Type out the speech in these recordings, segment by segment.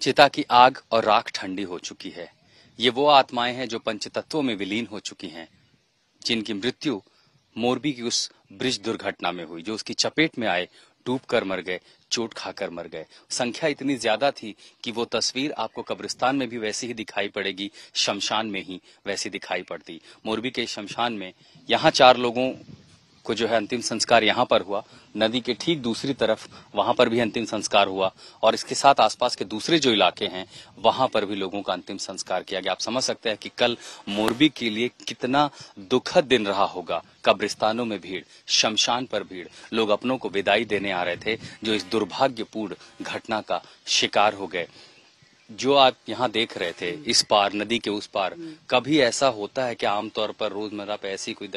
चिता की आग और राख ठंडी हो चुकी है ये वो आत्माएं हैं जो पंचतत्वों में विलीन हो चुकी हैं जिनकी मृत्यु मोरबी की उस ब्रिज दुर्घटना में हुई जो उसकी चपेट में आए डूब कर मर गए चोट खाकर मर गए संख्या इतनी ज्यादा थी कि वो तस्वीर आपको कब्रिस्तान में भी वैसी ही दिखाई पड़ेगी शमशान में ही वैसी दिखाई पड़ती मोरबी के शमशान में यहाँ चार लोगों को जो है अंतिम संस्कार यहाँ पर हुआ नदी के ठीक दूसरी तरफ वहां पर भी अंतिम संस्कार हुआ और इसके साथ आसपास के दूसरे जो इलाके हैं वहां पर भी लोगों का अंतिम संस्कार किया गया आप समझ सकते हैं कि कल मोरबी के लिए कितना दुखद दिन रहा होगा कब्रिस्तानों में भीड़ शमशान पर भीड़ लोग अपनों को विदाई देने आ रहे थे जो इस दुर्भाग्यपूर्ण घटना का शिकार हो गए जो आप यहाँ देख रहे थे हम्म। इस पार नदी के उस पार हम्म। कभी ऐसा होता है कि आमतौर पर रोजमर्रा पे ऐसी कोई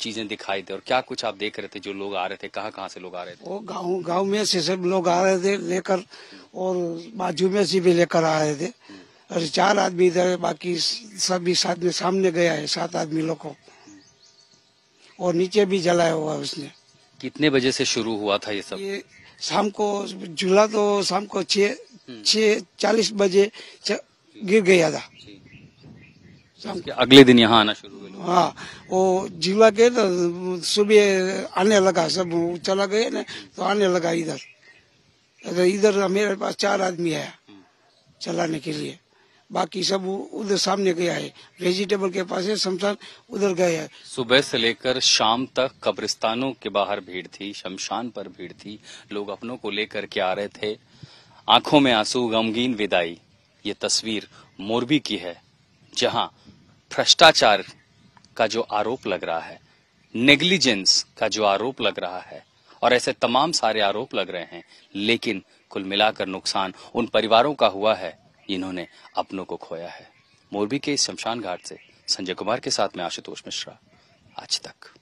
चीजें दिखाई दे और क्या कुछ आप देख रहे थे जो लोग आ रहे थे कहाँ कहाँ से लोग आ रहे थे वो गांव गांव में से सब लोग आ रहे थे लेकर और बाजू में से भी लेकर आ रहे थे हम्म। और चार आदमी इधर बाकी सभी साथ में सामने गया है सात आदमी लोग को और नीचे भी जलाया हुआ उसने कितने बजे से शुरू हुआ था ये सब ये शाम को झूला तो शाम को छ हम्म। चालीस बजे गिर गया था शाम के अगले दिन यहाँ आना शुरू हुआ हाँ वो झूला गए तो सुबह आने लगा सब चला गए ना तो आने लगा इधर तो इधर मेरे पास चार आदमी आया हम्म। चलाने के लिए बाकी सब उधर सामने गया है वेजिटेबल के पास है शमशान उधर गया है सुबह से लेकर शाम तक कब्रिस्तानों के बाहर भीड़ थी शमशान पर भीड़ थी लोग अपनों को लेकर के आ रहे थे आंखों में आंसू गमगीन विदाई ये तस्वीर मोरबी की है जहां भ्रष्टाचार का जो आरोप लग रहा है नेग्लिजेंस का जो आरोप लग रहा है और ऐसे तमाम सारे आरोप लग रहे हैं लेकिन कुल मिलाकर नुकसान उन परिवारों का हुआ है इन्होंने अपनों को खोया है मोरबी के शमशान घाट से संजय कुमार के साथ में आशुतोष मिश्रा आज तक